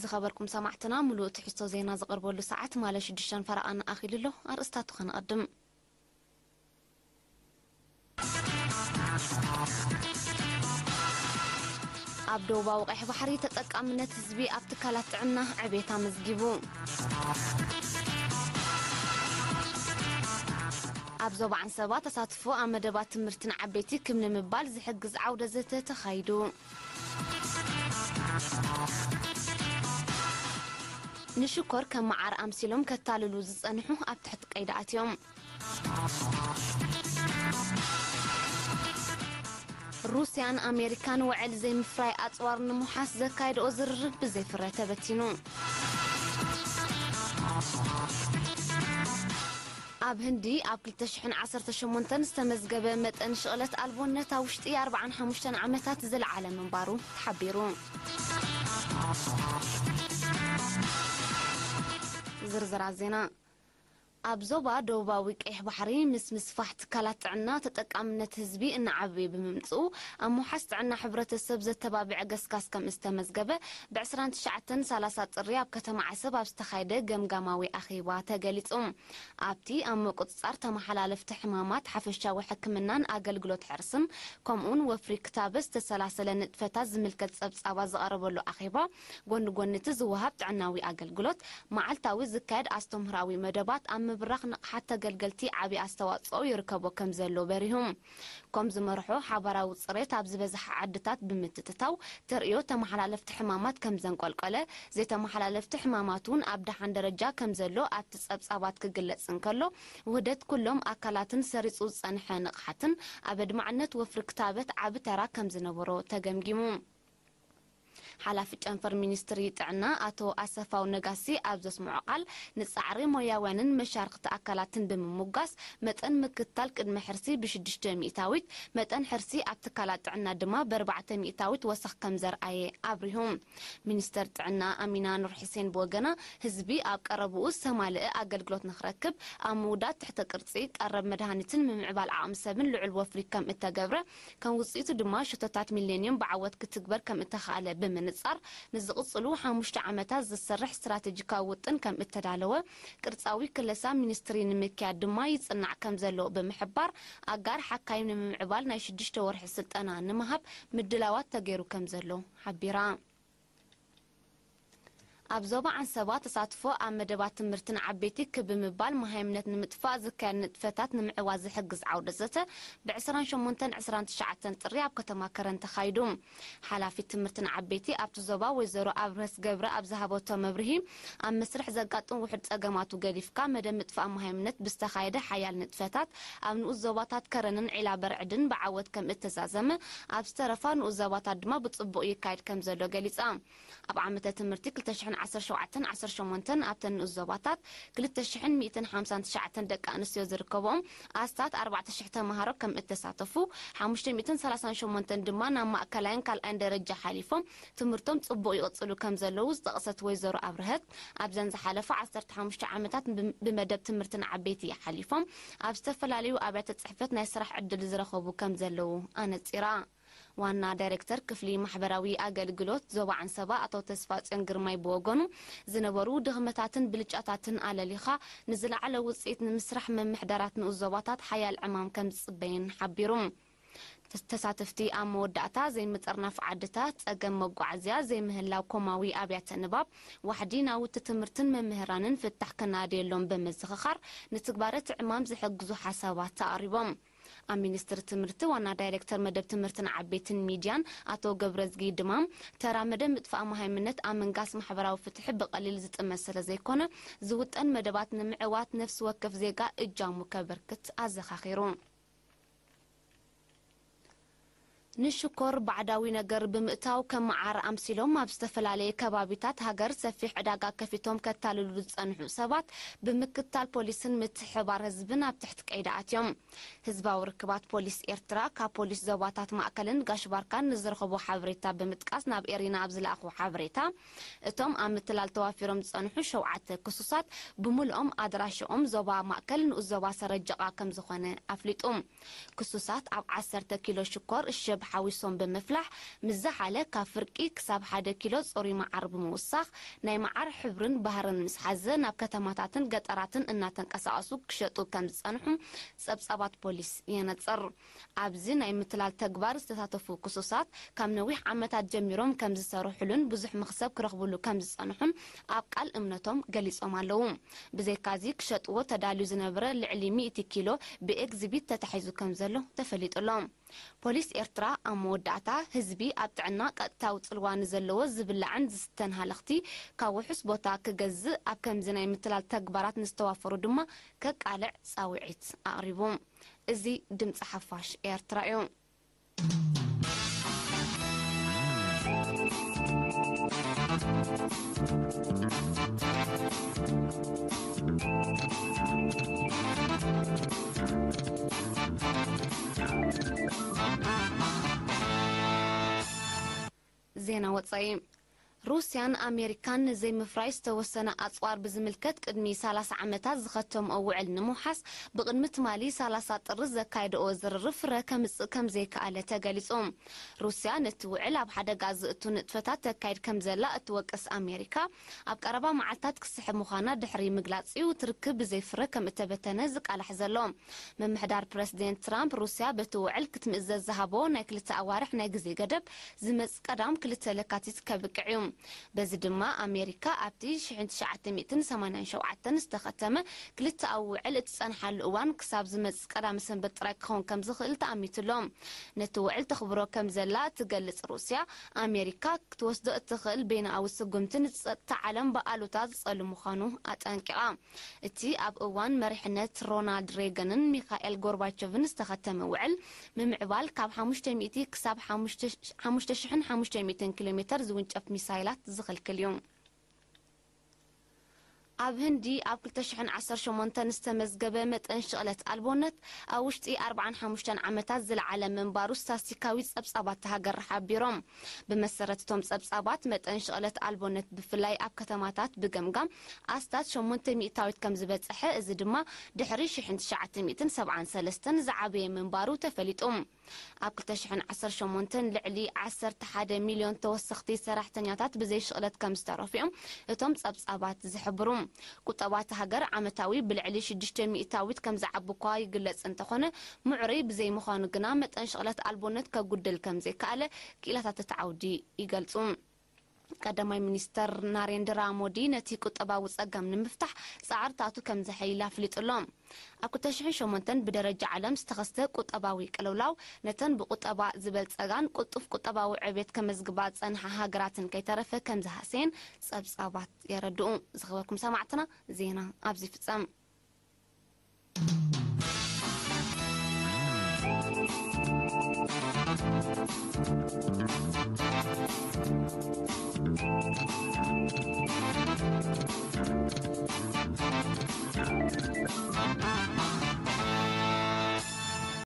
ዝኸበርኩም ሰማዕትና ሙሉእ ትሕዝቶ ዜና ዘቐርበሉ ሰዓት ማለት ሽዱሽተን ፈረቓ ንኣኺሉ ኣሎ ኣርእስታቱ ከነቐድም ኣብ ደቡባዊ ቀይሕ ባሕሪ ተጠቃምነት ህዝቢ ኣብ ትካላት ጥዕና ዕቤት ኣመዝጊቡ ኣብ ዞባ ዓንሰባ ተሳትፎ ኣብ መደባት ትምህርትን ዓበይቲ ክም ንምባል ዝሕግዝ ዓውደ ዘተ ተኻይዱ نشكر كم معار كتالو كالتالي أنحو أبتحت قيدات يوم روسيان أمريكان وعل زي مفراي أطوار نموحاس زكايد أزر بزي فراتة بتينو أب هندي أب كل تشحن عصر تشمون تنس تمزقبه متن شغلت ألبون نتا وشتي أربعان حموشتن عمتات زل عالم مبارو تحبيرون ዝርዝራት ዜና أبزوبا دوبا ويك إح بحري مس مسفح تكلت عنا تتك أمنة هزبي إن عبي بممتو أمو حست عنا حبرة السبزة تبابع قس قس كم استمزقبة بعسران تشعتن سالسات الرياب كتم عسبة بستخايدة قم قماوي أخي واتا قلت أم أبتي أمو قدسار تمحلا لفتح مامات حفشة وحكمنان أقل قلو تحرسن كوم أون وفري كتابس تسلاسة لنتفتا زملكة سبز أواز أربولو أخيبا قون قون نتز وهبت عناوي أقل قلوت معالتاوي زكاد أستم هراوي مدبات أم ንምብራኽ ንቕሓት ተገልገልቲ ዓብዪ ኣስተዋፅኦ ይርከቦ ከም ዘሎ በሪሁም ከም ዝመርሑ ሓበራዊ ፅሬት ኣብ ዝበዝሐ ዓድታት ብምትትታው ተርእዮ ተመሓላለፍቲ ሕማማት ከም ዘንቆልቀለ ዘይተመሓላለፍቲ ሕማማት እውን ኣብ ድሓን ደረጃ ከም ዘሎ ኣብቲ ፀብጻባት ክግለፅ እንከሎ ውህደት ኩሎም ኣካላትን ሰሪፁ ዝፀንሐ ንቕሓትን ኣብ ኣድማዕነት ወፍሪ ክታበት ዓብ ተራ ከም ዝነበሮ ተገምጊሙ حلافت انفر منستري تعنا اتو اسفاو نغاسي ابزس معقل نصعري موياوانن مشارق تاكلاتن بممغاس متن مكتال قد محرسي بشدش ميتاويت متن حرسي ابتكالات عنا دما بربعة ميتاويت وسخ كمزر اي ابريهم منستر تعنا امينا نور حسين بوغنا اب قربو سمال اقل قلوت نخركب امودات تحت قرصي قرب مدهانتن ممعبال عام سبن لعلو افريكا متقبرة كان دما شتتات ميلينيوم بعوت كتكبر كم اتخاله بمن ብምንፅጻር ንዝቕጽሉ ሓሙሽተ ዓመታት ዝሰርሕ ስትራተጂካዊ ውጥን ከም እተዳለወ ቅርጻዊ ክለሳ ሚኒስትሪ ንምክያድ ድማ ይጽናዕ ከም ዘለዎ ብምሕባር ኣጋር ሓካይም ንምምዕባል ናይ ሽዱሽተ ወርሒ ስልጠና ንምሃብ ምድላዋት ተገይሩ ከም ዘሎ ሓቢራ اب زوبا عن سبات اساتفو ام مدبات مرتن عبيتي كب مبال مهمنت نمتفاز كان نتفتات نمعواز حقز عودزته بعسران شمونتن عسران تشعتن طري اب كتما كرن تخايدوم حالا في تمرتن عبيتي اب زوبا وزيرو ابرس غبره اب زهابو تو مبرهي ام مسرح زقاطون وحد صقماتو غليف كا مدمتفا مهمنت بستخايده حيال نتفتات ام نو زوباتات كرنن علا برعدن بعوت كم اتزازمه ابسترفان وزوباتات دما بصبو يكايد كم زلو غليصا اب عامته تمرتي عصر شوعتن عصر شومنتن أبتن الزباتات كل تشحن ميتن حمسان تشعتن دك أنسيو زركبهم أستات أربعة تشحتة مهارك كم التساتفو حمشت ميتن سلاسان شومنتن دمانا ما أكلين كل عند رجع حليفهم تمرتم تبوي أتصلو كم زلوز دقصت ويزر أبرهت أبزن زحلفة عصرت حمشت عمتات بمدب تمرتن عبيتي حليفهم أبستفل عليه وأبعت تصحفتنا يسرح عدل زرخو بكم زلو أنا تيران وانا دايركتر كفلي محبراوي اقل قلوت زوا عن سبا اتو تسفات انقر ماي بوغونو زنورو دغمتاتن بلجاتاتن على ليخا نزل على وصيت نمسرح من محدراتن وزواتات حيا العمام كم بين حبيرون تساتفتي أم ودعتا زي مترناف عدتات أقام مقعزيا زي مهلاو كوماوي أبيات النباب وحدينا وتتمرتن من مهرانن في التحكنا ديالون بمزخخر نتكبارت عمام زي حقزو حساوات تقريبا ኣብ ሚኒስትሪ ትምህርቲ ዋና ዳይረክተር መደብ ትምህርትን ዓበይትን ሚድያን ኣቶ ገብረዝጊ ድማ ተራ መደብ ምጥፋእ ማሃይምነት ኣብ መንጋስ ማሕበራዊ ፍትሒ ብቐሊል ዝጥመት ስለ ዘይኮነ ዝውጠን መደባት ንምዕዋት ነፍሲ ወከፍ ዜጋ እጃሙ ከበርክት ኣዘኻኺሩ نشكر بعداوي نجر بمئتاو كم عار أمسيلو ما بستفل علي كبابيتات هاجر سفيح عداقا كفيتوم كتالو لبزان حسابات بمكتال بوليسن متحبار هزبنا بتحت قيدات يوم هزبا وركبات بوليس إرترا كا بوليس زواتات مأكلن غاشباركان نزرخبو حفريتا بمتقاس ناب إرينا أبزل أخو حفريتا إتوم أم تلال توافيروم تسان حشو عات كسوسات بمول أم أدراش أم زوا مأكلن وزوا سرجقا كم زخوانة أفليت أم كسوسات أب عسر تكيلو شكر الشب سب حاوسون بمفلح مزح على كافركي كساب حدا كيلو صوري معار بموساخ ناي معار حبرن بهرن مسحزة ناب كتماتاتن قد أراتن إناتن كساسو كشيطو كمزانحم سب سابات بوليس ينتصر يعني أبزي ناي متلال تقبار استثاتفو كسوسات كام نويح عمتات جميروم كمزي سارو حلون بزح مخصب كرغبولو كمزانحم أبقال إمنتهم قليس أمالوهم بزي كازي كشيطو تدالو زنبرة لعلي مئتي كيلو بإكزيبيت تتحيزو كمزلو تفليت اللهم ፖሊስ ኤርትራ ኣብ መወዳእታ ህዝቢ ኣብ ጥዕና ቀጥታዊ ፅልዋ ንዘለዎ ዝብላዕን ዝስተን ሃለኽቲ ካብ ውሑስ ቦታ ክገዝእ ኣብ ከምዚ ናይ ምትላል ተግባራት ንዝተዋፈሩ ድማ ከቃልዕ ፃውዒት ኣቕሪቦም እዚ ድምፂ ሓፋሽ ኤርትራ እዩ xenoid روسيان أمريكان زي مفرايس توسنا أطوار بزملكت قدمي سالس عمتات زخطهم أو وعل نموحس بغنمة مالي سالسات الرزة كايد أوزر رفرة كمز كم زي كالة تغاليس أم روسيان توعلا بحدا غاز اتون اتفتات كايد كمز لا اتوك اس أمريكا أبك أربا معتات كسح مخانا دحري مقلاتي وتركب زي فرة كم اتبتنزك على حزلهم من محدار برسدين ترامب روسيا بتوعل كتم إزا الزهابو ناكلت أوارح ناكزي قدب زمز قدام كلتا لكاتيت كبكعيوم بزي دما أمريكا أبدي شحن تشعتميتن سمانان شوعتن استخدمه كلتا أو وعل تسان حال الأوان كساب زمد سكرا مسن بتراكهون كم زخل تعميت لهم نتو وعل تخبرو كم زلا تقلت روسيا أمريكا توسد التخل بين أو السقمتن تعلم بقالو تازس المخانو أتانكرام اتي أب أوان مرحنة رونالد ريغانن ميخائيل غورباتشوفن استخدمه وعل ممعبال كاب حموشتميتي كساب حموشتش حموشتشحن حموشتميتن كيلومتر زوينج أف ميسايل موبايلات تزغل كل يوم اب هندی اب کل تشحن عصر شو منتن است مزجبه مت انشقلت آلبونت آوشت ای اربعان حمشتن عمتاز العالم من باروس تاسی کویت سبز آبات هاجر حبیرم به مسیرت توم سبز آبات مت انشقلت آلبونت بفلای اب کتماتات بجمجم استاد شو منتن میتاید کم زبده حه از دما دحریش حن شعات میتن سبعان سلستن زعبی من بارو تفلیت ام اب کل تشحن عصر شو منتن لعلی عصر تحد میلیون توسختی سرحتنیاتات بزیش قلت کم استرافیم توم سبز آبات زحبرم قطبات هجر عمتاوي بالعليش الدشتمي إتاويت كم زعبقاي قلت أنت خانة معري بزي مخان جنامت أن شغلات ألبونت كجدل كم زي كألة كيلة تتعودي يقلتون ቀዳማይ ሚኒስተር ናሬንድራ ሞዲ ነቲ ቁጠባዊ ፀገም ንምፍታሕ ፃዕርታቱ ከም ዘሓይላ ኣፍሊጡሎም ኣብ 2008 ብደረጃ ዓለም ዝተኸስተ ቁጠባዊ ቅልውላው ነተን ብቁጠባ ዝበልፀጋን ቁጡፍ ቁጠባዊ ዕብየት ከመዝግባ ፀንሓ ሃገራትን ከይተረፈ ከም ዝሃሰየን ፀብፃባት የረድኡ ዝኸበርኩም ሰማዕትና ዜና ኣብዚ ይፍፀም Thank you.